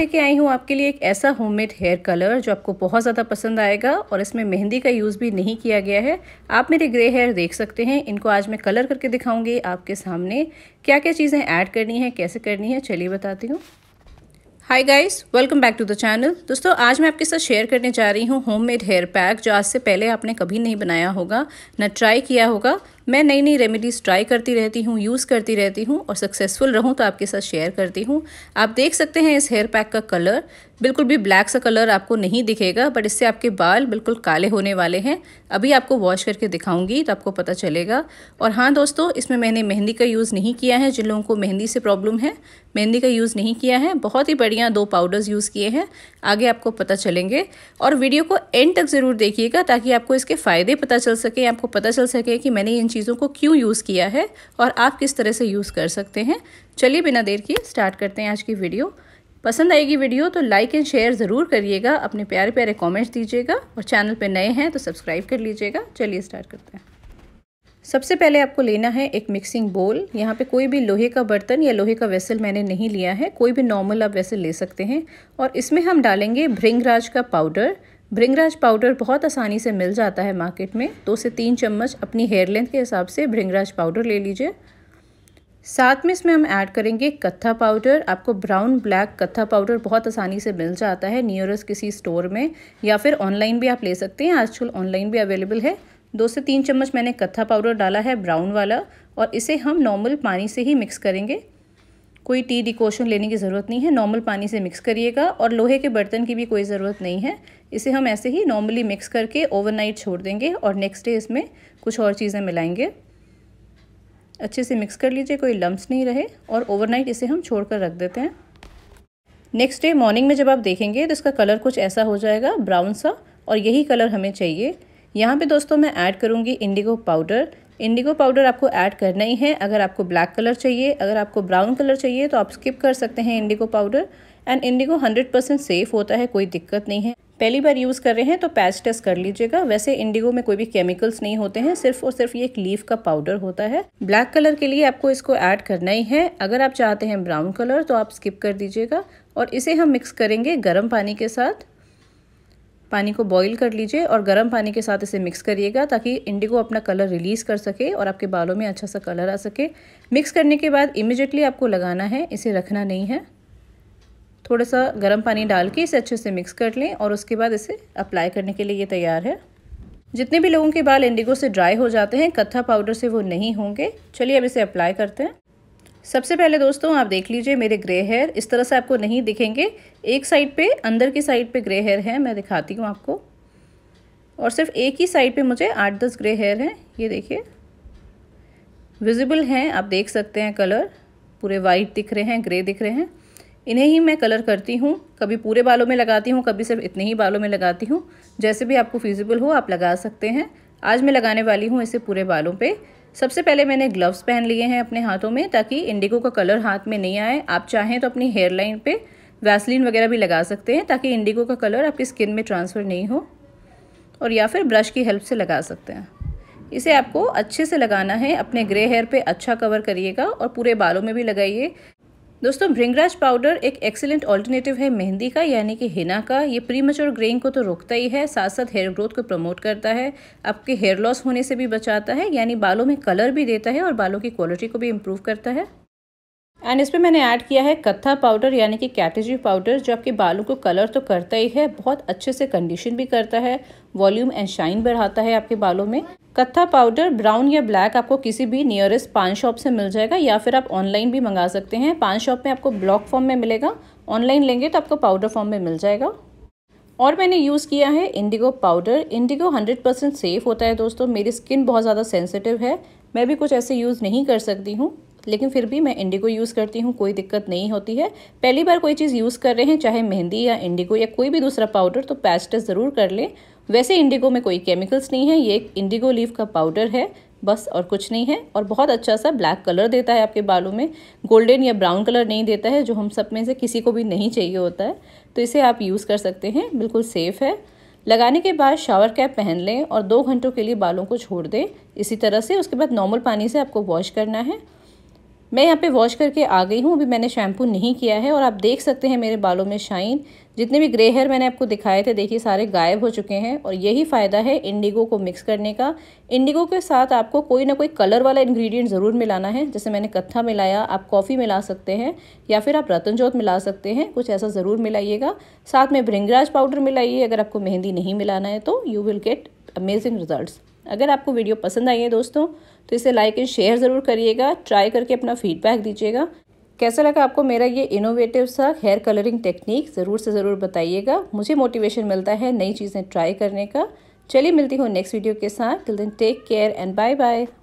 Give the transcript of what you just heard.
लेके आई हूँ आपके लिए एक ऐसा होममेड हेयर कलर जो आपको बहुत ज़्यादा पसंद आएगा और इसमें मेहंदी का यूज़ भी नहीं किया गया है आप मेरे ग्रे हेयर देख सकते हैं इनको आज मैं कलर करके दिखाऊंगी आपके सामने क्या क्या चीज़ें ऐड करनी है कैसे करनी है चलिए बताती हूँ hi guys welcome back to the channel दोस्तों आज मैं आपके साथ शेयर करने जा रही हूँ होममेड हेयर पैक जो आज से पहले आपने कभी नहीं बनाया होगा ना ट्राई किया होगा मैं नई नई रेमेडीज़ ट्राई करती रहती हूँ यूज़ करती रहती हूँ और सक्सेसफुल रहूँ तो आपके साथ शेयर करती हूँ आप देख सकते हैं इस हेयर पैक का कलर बिल्कुल भी ब्लैक सा कलर आपको नहीं दिखेगा बट इससे आपके बाल बिल्कुल काले होने वाले हैं अभी आपको वॉश करके दिखाऊंगी तो आपको पता चलेगा और हाँ दोस्तों इसमें मैंने मेहंदी का यूज़ नहीं किया है जिन लोगों को मेहंदी से प्रॉब्लम है मेहंदी का यूज़ नहीं किया है बहुत ही बढ़िया दो पाउडर्स यूज़ किए हैं आगे आपको पता चलेंगे और वीडियो को एंड तक ज़रूर देखिएगा ताकि आपको इसके फ़ायदे पता चल सके आपको पता चल सके कि मैंने इन चीज़ चीज़ों को क्यों यूज़ किया है और आप किस तरह से यूज़ कर सकते हैं चलिए बिना देर किए स्टार्ट करते हैं आज की वीडियो पसंद आएगी वीडियो तो लाइक एंड शेयर ज़रूर करिएगा अपने प्यारे प्यारे कॉमेंट्स दीजिएगा और चैनल पर नए हैं तो सब्सक्राइब कर लीजिएगा चलिए स्टार्ट करते हैं सबसे पहले आपको लेना है एक मिक्सिंग बोल यहाँ पे कोई भी लोहे का बर्तन या लोहे का वेसल मैंने नहीं लिया है कोई भी नॉर्मल आप वेसल ले सकते हैं और इसमें हम डालेंगे भृंगराज का पाउडर भृंगराज पाउडर बहुत आसानी से मिल जाता है मार्केट में दो से तीन चम्मच अपनी हेयर लेंथ के हिसाब से भृंगराज पाउडर ले लीजिए साथ में इसमें हम ऐड करेंगे कत्था पाउडर आपको ब्राउन ब्लैक कत्था पाउडर बहुत आसानी से मिल जाता है नियरेस्ट किसी स्टोर में या फिर ऑनलाइन भी आप ले सकते हैं आजकल ऑनलाइन भी अवेलेबल है दो से तीन चम्मच मैंने कत्था पाउडर डाला है ब्राउन वाला और इसे हम नॉर्मल पानी से ही मिक्स करेंगे कोई टी डिकोशन लेने की ज़रूरत नहीं है नॉर्मल पानी से मिक्स करिएगा और लोहे के बर्तन की भी कोई ज़रूरत नहीं है इसे हम ऐसे ही नॉर्मली मिक्स करके ओवरनाइट छोड़ देंगे और नेक्स्ट डे इसमें कुछ और चीज़ें मिलाएंगे अच्छे से मिक्स कर लीजिए कोई लम्ब नहीं रहे और ओवरनाइट इसे हम छोड़ कर रख देते हैं नेक्स्ट डे मॉर्निंग में जब आप देखेंगे तो इसका कलर कुछ ऐसा हो जाएगा ब्राउन सा और यही कलर हमें चाहिए यहाँ पे दोस्तों मैं ऐड करूँगी इंडिगो पाउडर इंडिगो पाउडर आपको ऐड करना ही है अगर आपको ब्लैक कलर चाहिए अगर आपको ब्राउन कलर चाहिए तो आप स्किप कर सकते हैं indigo powder and indigo hundred percent safe होता है कोई दिक्कत नहीं है पहली बार यूज़ कर रहे हैं तो पैच टेस्ट कर लीजिएगा वैसे इंडिगो में कोई भी केमिकल्स नहीं होते हैं सिर्फ और सिर्फ ये एक लीफ का पाउडर होता है ब्लैक कलर के लिए आपको इसको ऐड करना ही है अगर आप चाहते हैं ब्राउन कलर तो आप स्किप कर दीजिएगा और इसे हम मिक्स करेंगे गर्म पानी के साथ पानी को बॉईल कर लीजिए और गर्म पानी के साथ इसे मिक्स करिएगा ताकि इंडिगो अपना कलर रिलीज़ कर सके और आपके बालों में अच्छा सा कलर आ सके मिक्स करने के बाद इमिजिएटली आपको लगाना है इसे रखना नहीं है थोड़ा सा गर्म पानी डाल के इसे अच्छे से मिक्स कर लें और उसके बाद इसे अप्लाई करने के लिए ये तैयार है जितने भी लोगों के बाल इंडिगो से ड्राई हो जाते हैं कत्था पाउडर से वो नहीं होंगे चलिए अब इसे अप्लाई करते हैं सबसे पहले दोस्तों आप देख लीजिए मेरे ग्रे हेयर इस तरह से आपको नहीं दिखेंगे एक साइड पे अंदर की साइड पे ग्रे हेयर है मैं दिखाती हूँ आपको और सिर्फ एक ही साइड पे मुझे आठ दस ग्रे हेयर हैं ये देखिए विजिबल हैं आप देख सकते हैं कलर पूरे वाइट दिख रहे हैं ग्रे दिख रहे हैं इन्हें ही मैं कलर करती हूँ कभी पूरे बालों में लगाती हूँ कभी सिर्फ इतने ही बालों में लगाती हूँ जैसे भी आपको फिजिबल हो आप लगा सकते हैं आज मैं लगाने वाली हूँ इसे पूरे बालों पे सबसे पहले मैंने ग्लव्स पहन लिए हैं अपने हाथों में ताकि इंडिगो का कलर हाथ में नहीं आए आप चाहें तो अपनी हेयर लाइन पर वैसलिन वगैरह भी लगा सकते हैं ताकि इंडिगो का कलर आपकी स्किन में ट्रांसफ़र नहीं हो और या फिर ब्रश की हेल्प से लगा सकते हैं इसे आपको अच्छे से लगाना है अपने ग्रे हेयर पे अच्छा कवर करिएगा और पूरे बालों में भी लगाइए दोस्तों भृंगराज पाउडर एक एक्सेलेंट ऑल्टरनेटिव है मेहंदी का यानी कि हिना का ये प्री मच्योर ग्रेइंग को तो रोकता ही है साथ साथ हेयर ग्रोथ को प्रमोट करता है आपके हेयर लॉस होने से भी बचाता है यानी बालों में कलर भी देता है और बालों की क्वालिटी को भी इम्प्रूव करता है एंड इसमें मैंने ऐड किया है कत्था पाउडर यानी कि कैटेजी पाउडर जो आपके बालों को कलर तो करता ही है बहुत अच्छे से कंडीशन भी करता है वॉल्यूम एंड शाइन बढ़ाता है आपके बालों में कत्था पाउडर ब्राउन या ब्लैक आपको किसी भी नियरेस्ट पान शॉप से मिल जाएगा या फिर आप ऑनलाइन भी मंगा सकते हैं पान शॉप में आपको ब्लॉक फॉर्म में मिलेगा ऑनलाइन लेंगे तो आपको पाउडर फॉर्म में मिल जाएगा और मैंने यूज़ किया है इंडिगो पाउडर इंडिगो 100% सेफ़ होता है दोस्तों मेरी स्किन बहुत ज़्यादा सेंसिटिव है मैं भी कुछ ऐसे यूज़ नहीं कर सकती हूँ लेकिन फिर भी मैं इंडिगो यूज़ करती हूँ कोई दिक्कत नहीं होती है पहली बार कोई चीज़ यूज़ कर रहे हैं चाहे मेहंदी या इंडिगो या कोई भी दूसरा पाउडर तो पैच टेस्ट ज़रूर कर लें वैसे इंडिगो में कोई केमिकल्स नहीं है ये एक इंडिगो लीफ का पाउडर है बस और कुछ नहीं है और बहुत अच्छा सा ब्लैक कलर देता है आपके बालों में गोल्डन या ब्राउन कलर नहीं देता है जो हम सब में से किसी को भी नहीं चाहिए होता है तो इसे आप यूज़ कर सकते हैं बिल्कुल सेफ़ है लगाने के बाद शावर कैप पहन लें और दो घंटों के लिए बालों को छोड़ दें इसी तरह से उसके बाद नॉर्मल पानी से आपको वॉश करना है मैं यहाँ पे वॉश करके आ गई हूँ अभी मैंने शैम्पू नहीं किया है और आप देख सकते हैं मेरे बालों में शाइन जितने भी ग्रे हेयर मैंने आपको दिखाए थे देखिए सारे गायब हो चुके हैं और यही फ़ायदा है इंडिगो को मिक्स करने का इंडिगो के साथ आपको कोई ना कोई कलर वाला इंग्रेडिएंट ज़रूर मिलाना है जैसे मैंने कत्था मिलाया आप कॉफ़ी मिला सकते हैं या फिर आप रतन जोत मिला सकते हैं कुछ ऐसा ज़रूर मिलाइएगा साथ में भृंगराज पाउडर मिलाइए अगर आपको मेहंदी नहीं मिलाना है तो you will get amazing result अगर आपको वीडियो पसंद आई है दोस्तों तो इसे लाइक एंड शेयर ज़रूर करिएगा ट्राई करके अपना फीडबैक दीजिएगा कैसा लगा आपको मेरा ये इनोवेटिव सा हेयर कलरिंग टेक्निक ज़रूर से ज़रूर बताइएगा मुझे मोटिवेशन मिलता है नई चीज़ें ट्राई करने का चलिए मिलती हूँ नेक्स्ट वीडियो के साथ till then take care and bye bye